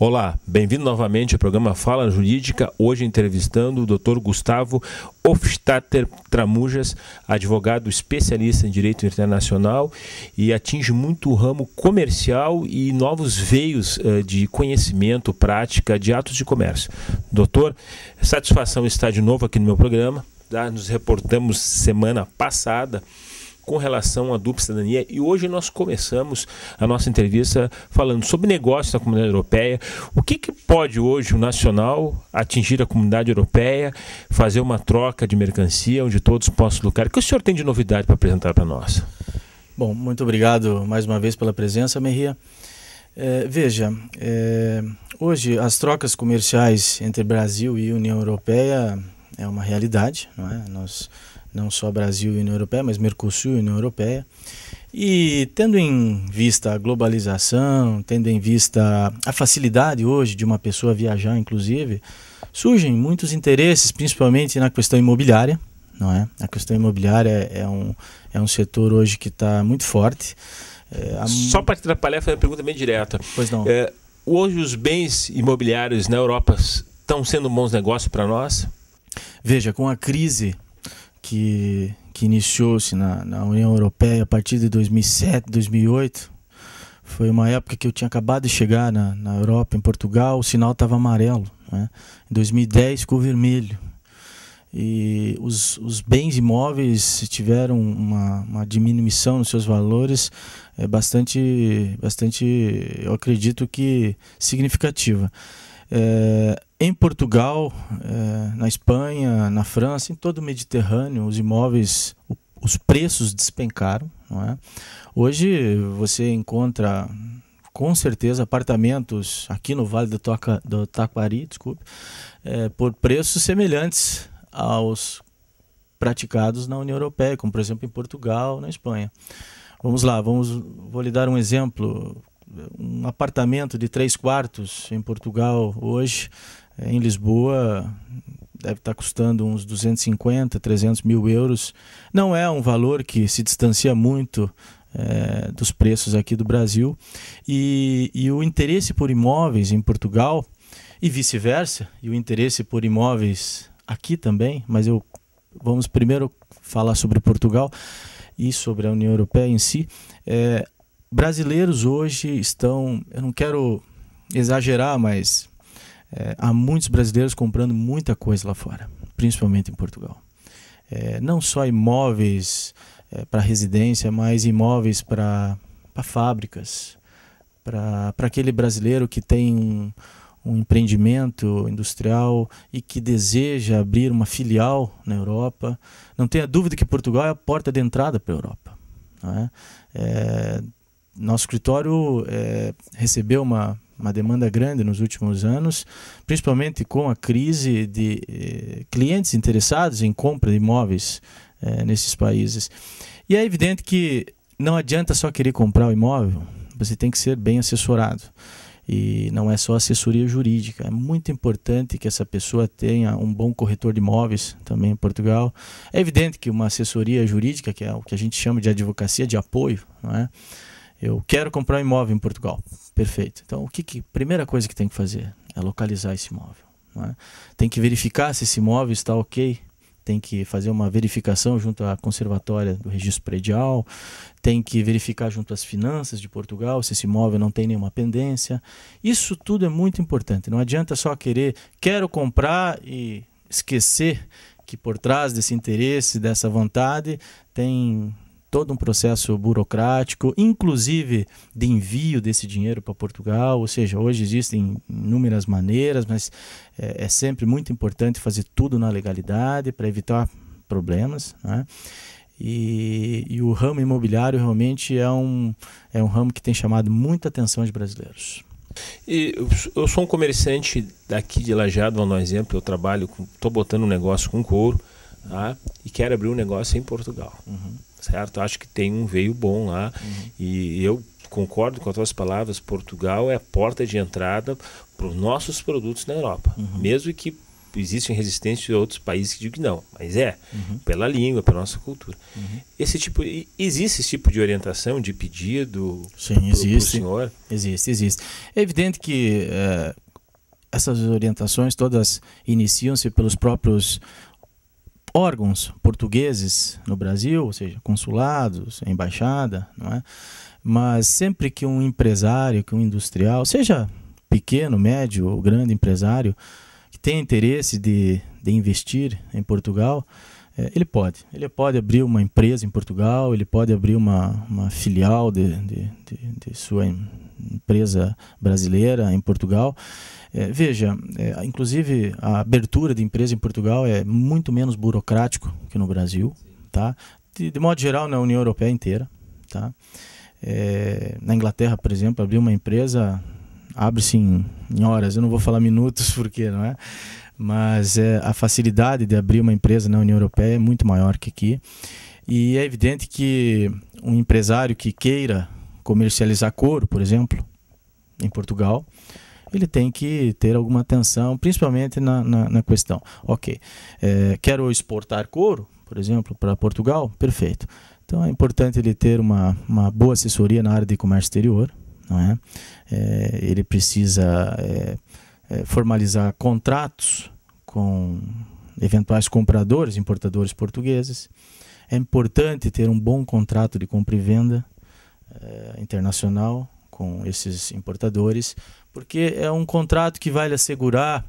Olá, bem-vindo novamente ao programa Fala Jurídica, hoje entrevistando o Dr. Gustavo Hofstatter Tramujas, advogado especialista em direito internacional e atinge muito o ramo comercial e novos veios eh, de conhecimento, prática de atos de comércio. Doutor, satisfação estar de novo aqui no meu programa. Tá, nos reportamos semana passada com relação à dupla cidadania. E hoje nós começamos a nossa entrevista falando sobre negócios da comunidade europeia. O que, que pode hoje o nacional atingir a comunidade europeia, fazer uma troca de mercancia onde todos possam lucrar? O que o senhor tem de novidade para apresentar para nós? Bom, muito obrigado mais uma vez pela presença, Merria. É, veja, é, hoje as trocas comerciais entre Brasil e União Europeia é uma realidade, não é? Nós não só Brasil e União Europeia, mas Mercosul e União Europeia. E tendo em vista a globalização, tendo em vista a facilidade hoje de uma pessoa viajar, inclusive, surgem muitos interesses, principalmente na questão imobiliária. Não é? A questão imobiliária é, um, é um setor hoje que está muito forte. É, a... Só para te atrapalhar, foi uma pergunta bem direta. Pois não. É, hoje os bens imobiliários na Europa estão sendo bons negócios para nós? Veja, com a crise que, que iniciou-se na, na União Europeia a partir de 2007, 2008. Foi uma época que eu tinha acabado de chegar na, na Europa, em Portugal, o sinal estava amarelo. Né? Em 2010 ficou vermelho. E os, os bens imóveis tiveram uma, uma diminuição nos seus valores é bastante, bastante, eu acredito que significativa. É, em Portugal, é, na Espanha, na França, em todo o Mediterrâneo, os imóveis, o, os preços despencaram. É? Hoje você encontra com certeza apartamentos aqui no Vale do, Toca, do Taquari, desculpe, eh, por preços semelhantes aos praticados na União Europeia, como por exemplo em Portugal, na Espanha. Vamos lá, vamos, vou lhe dar um exemplo um apartamento de três quartos em Portugal hoje, eh, em Lisboa, deve estar custando uns 250, 300 mil euros. Não é um valor que se distancia muito é, dos preços aqui do Brasil. E, e o interesse por imóveis em Portugal, e vice-versa, e o interesse por imóveis aqui também, mas eu vamos primeiro falar sobre Portugal e sobre a União Europeia em si. É, brasileiros hoje estão, eu não quero exagerar, mas é, há muitos brasileiros comprando muita coisa lá fora, principalmente em Portugal. É, não só imóveis é, para residência, mas imóveis para fábricas, para aquele brasileiro que tem um, um, empreendimento industrial e que deseja abrir uma filial na Europa. Não tenha dúvida que Portugal é a porta de entrada para a Europa. É? É, nosso escritório é, recebeu uma, uma demanda grande nos últimos anos, principalmente com a crise de é, clientes interessados em compra de imóveis é, nesses países. E é evidente que não adianta só querer comprar o imóvel, você tem que ser bem assessorado. E não é só assessoria jurídica, é muito importante que essa pessoa tenha um bom corretor de imóveis também em Portugal. É evidente que uma assessoria jurídica, que é o que a gente chama de advocacia de apoio, não é? Eu quero comprar um imóvel em Portugal. Perfeito. Então, o que, que primeira coisa que tem que fazer é localizar esse imóvel. É? Tem que verificar se esse imóvel está ok. Tem que fazer uma verificação junto à conservatória do registro predial. Tem que verificar junto às finanças de Portugal se esse imóvel não tem nenhuma pendência. Isso tudo é muito importante. Não adianta só querer, quero comprar e esquecer que por trás desse interesse, dessa vontade, tem todo um processo burocrático, inclusive de envio desse dinheiro para Portugal. Ou seja, hoje existem inúmeras maneiras, mas é, é sempre muito importante fazer tudo na legalidade para evitar problemas. Né? E, e, o ramo imobiliário realmente é um, é um ramo que tem chamado muita atenção de brasileiros. E eu sou um comerciante daqui de Lajeado, vou dar um exemplo. Eu trabalho, estou botando um negócio com couro tá? e quero abrir um negócio em Portugal. Uhum certo? Acho que tem um veio bom lá uhum. e eu concordo com as tuas palavras. Portugal é a porta de entrada para os nossos produtos na Europa, uhum. mesmo que existem resistências de outros países que digam não, mas é uhum. pela língua, pela nossa cultura. Uhum. Esse tipo existe esse tipo de orientação, de pedido? Sim, pro, existe. Pro senhor? Existe, existe. É evidente que é essas orientações todas iniciam-se pelos próprios órgãos portugueses no Brasil, ou seja, consulados, embaixada, não é? Mas sempre que um empresário, que um industrial, seja pequeno, médio ou grande empresário, que tem interesse de, de investir em Portugal, é, ele pode. Ele pode abrir uma empresa em Portugal, ele pode abrir uma, uma filial de, de, de, de sua empresa brasileira em Portugal. É, veja, é, inclusive a abertura de empresa em Portugal é muito menos burocrático que no Brasil, tá? De, de, modo geral na União Europeia inteira, tá? É, na Inglaterra, por exemplo, abrir uma empresa abre-se em, em, horas. Eu não vou falar minutos porque não é, mas é, a facilidade de abrir uma empresa na União Europeia é muito maior que aqui. E é evidente que um empresário que queira comercializar couro, por exemplo, em Portugal, ele tem que ter alguma atenção, principalmente na, na, na questão. Ok, é, quero exportar couro, por exemplo, para Portugal, perfeito. Então é importante ele ter uma, uma boa assessoria na área de comércio exterior, não é? é ele precisa é, é formalizar contratos com eventuais compradores, importadores portugueses. É importante ter um bom contrato de compra e venda eh, internacional com esses importadores, porque é um contrato que vai lhe assegurar,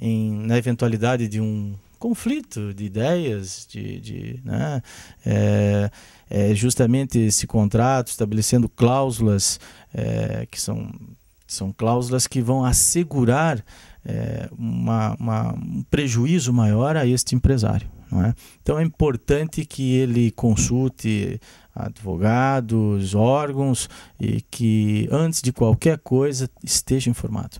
em, na eventualidade de um conflito de ideias, de, de né? é, é justamente esse contrato estabelecendo cláusulas é, que são, são cláusulas que vão assegurar uma, uma, um prejuízo maior a este empresário. É? Então é importante que ele consulte advogados, órgãos e que antes de qualquer coisa esteja informado.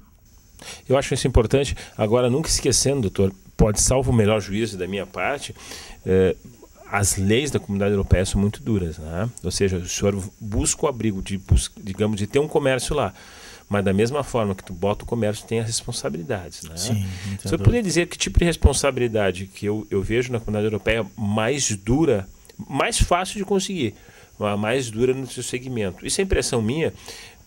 Eu acho isso importante. Agora, nunca esquecendo, doutor, pode salvo o melhor juízo da minha parte, eh, as leis da comunidade europeia são muito duras, né? Ou seja, o senhor busca o abrigo de, digamos, de ter um comércio lá. Mas da mesma forma que tu bota o comércio, tem as responsabilidades. Né? Sim, Você poderia dizer que tipo de responsabilidade que eu, eu vejo na comunidade europeia mais dura, mais fácil de conseguir, mais dura no seu segmento? Isso é impressão minha,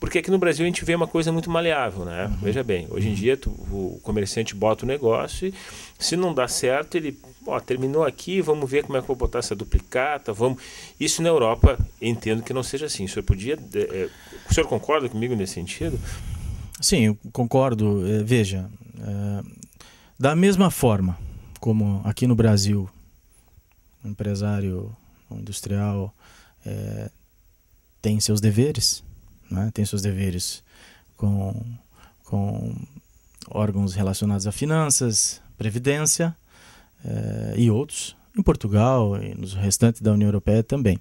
porque aqui no Brasil a gente vê uma coisa muito maleável, né? Uhum. Veja bem, hoje em uhum. dia tu, o comerciante bota o negócio e se não dá certo, ele, ó, terminou aqui, vamos ver como é que eu vou botar essa duplicata, vamos... Isso na Europa, entendo que não seja assim. O senhor podia... É, o senhor concorda comigo nesse sentido? Sim, eu concordo. É, veja, é, da mesma forma como aqui no Brasil, um empresário, um industrial... É, tem seus deveres, né? tem seus deveres com, com órgãos relacionados a finanças, previdência eh, e outros, em Portugal e nos restantes da União Europeia também.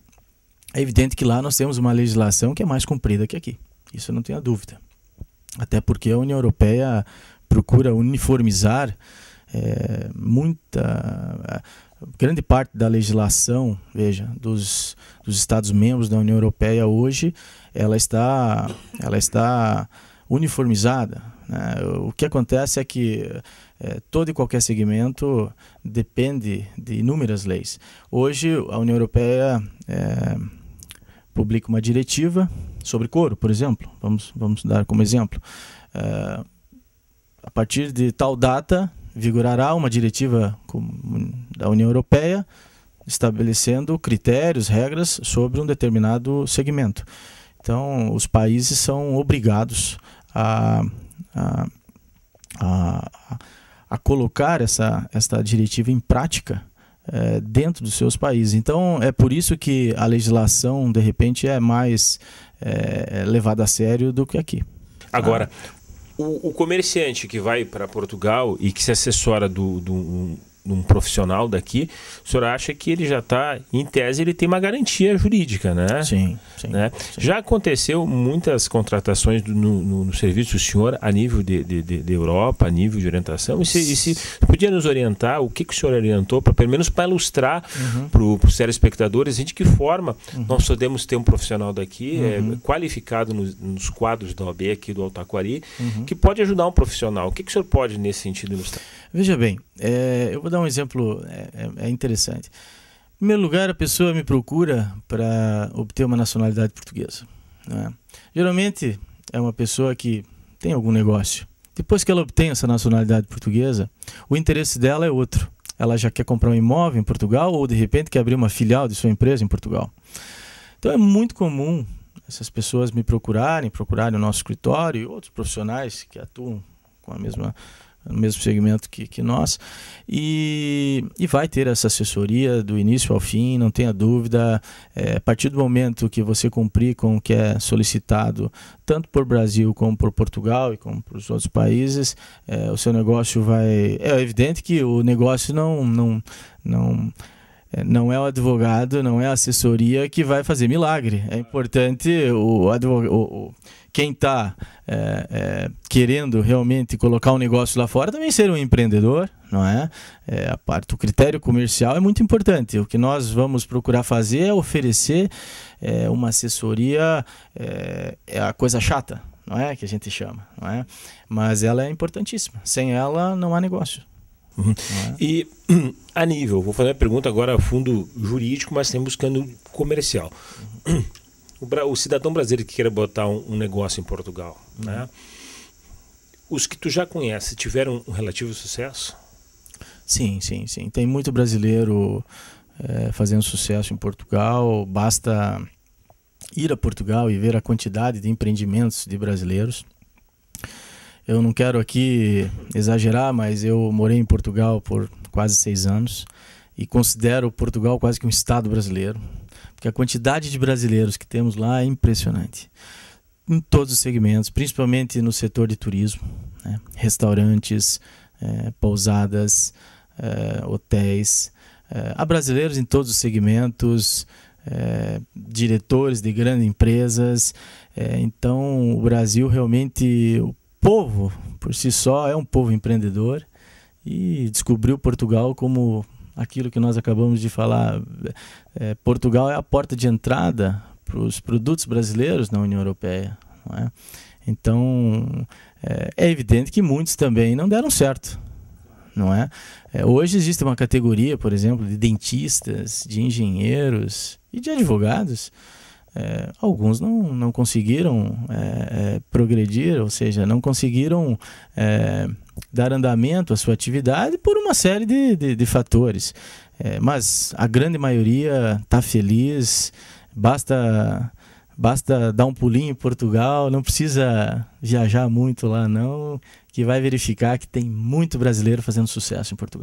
É evidente que lá nós temos uma legislação que é mais comprida que aqui, isso não a dúvida. Até porque a União Europeia procura uniformizar é, muita grande parte da legislação, veja, dos, dos Estados membros da União Europeia hoje, ela está, ela está uniformizada. Né? O que acontece é que é, todo e qualquer segmento depende de inúmeras leis. Hoje a União Europeia é, publica uma diretiva sobre couro, por exemplo. Vamos, vamos dar como exemplo. É, a partir de tal data vigorará uma diretiva da União Europeia estabelecendo critérios, regras sobre um determinado segmento. Então, os países são obrigados a, a, a, a colocar essa, essa diretiva em prática é, dentro dos seus países. Então, é por isso que a legislação, de repente, é mais é, levada a sério do que aqui. Agora, ah o, o comerciante que vai para Portugal e que se assessora do, do um, um profissional daqui, o senhor acha que ele já está, em tese, ele tem uma garantia jurídica, né? Sim, sim, né? sim. Já aconteceu muitas contratações no, no, serviço do senhor a nível de, de, de Europa, a nível de orientação. E se, e se, podia nos orientar, o que, que o senhor orientou, para pelo menos para ilustrar uhum. para os telespectadores assim, de que forma uhum. nós podemos ter um profissional daqui é, uhum. é, qualificado nos, nos, quadros da OAB aqui do Altaquari, uhum. que pode ajudar um profissional. O que, que o senhor pode, nesse sentido, ilustrar? Veja bem, é, eu vou dar um exemplo, é, é, é interessante. Em primeiro lugar, a pessoa me procura para obter uma nacionalidade portuguesa. Né? Geralmente é uma pessoa que tem algum negócio. Depois que ela obtém essa nacionalidade portuguesa, o interesse dela é outro. Ela já quer comprar um imóvel em Portugal ou de repente quer abrir uma filial de sua empresa em Portugal. Então é muito comum essas pessoas me procurarem, procurarem o nosso escritório e outros profissionais que atuam com a mesma no mesmo segmento que, que nós, e, e vai ter essa assessoria do início ao fim, não tenha dúvida. É, a partir do momento que você cumprir com o que é solicitado, tanto por Brasil como por Portugal e como por os outros países, é, o seu negócio vai. É evidente que o negócio não. não, não é, não é o advogado, não é a assessoria que vai fazer milagre. É importante o, advogado, o, quem está é, é, querendo realmente colocar um negócio lá fora também ser um empreendedor, não é? é? A parte do critério comercial é muito importante. O que nós vamos procurar fazer é oferecer é, uma assessoria, é, é a coisa chata, não é? Que a gente chama, não é? Mas ela é importantíssima. Sem ela não há negócio. Uhum. É? E a nível, vou fazer a pergunta agora a fundo jurídico, mas também buscando comercial. Uhum. O, bra o, cidadão brasileiro que queira botar um, um negócio em Portugal, uhum. né? os que tu já conhece tiveram um relativo sucesso? Sim, sim, sim. Tem muito brasileiro é, fazendo sucesso em Portugal. Basta ir a Portugal e ver a quantidade de empreendimentos de brasileiros. Eu não quero aqui exagerar, mas eu morei em Portugal por quase seis anos e considero Portugal quase que um estado brasileiro, porque a quantidade de brasileiros que temos lá é impressionante em todos os segmentos, principalmente no setor de turismo, né? restaurantes, é, pousadas, é, hotéis. É, há brasileiros em todos os segmentos, diretores de grandes empresas. então, o Brasil realmente, o povo, por si só, é um povo empreendedor e descobriu Portugal como aquilo que nós acabamos de falar. É, Portugal é a porta de entrada para os produtos brasileiros na União Europeia. É? Então, é, é, evidente que muitos também não deram certo. Não é? é? hoje existe uma categoria, por exemplo, de dentistas, de engenheiros e de advogados é, alguns não, não conseguiram é, é, progredir, ou seja, não conseguiram é, dar andamento à sua atividade por uma série de, de, de fatores. É, mas a grande maioria está feliz, basta, basta dar um pulinho em Portugal, não precisa viajar muito lá, não, que vai verificar que tem muito brasileiro fazendo sucesso em Portugal.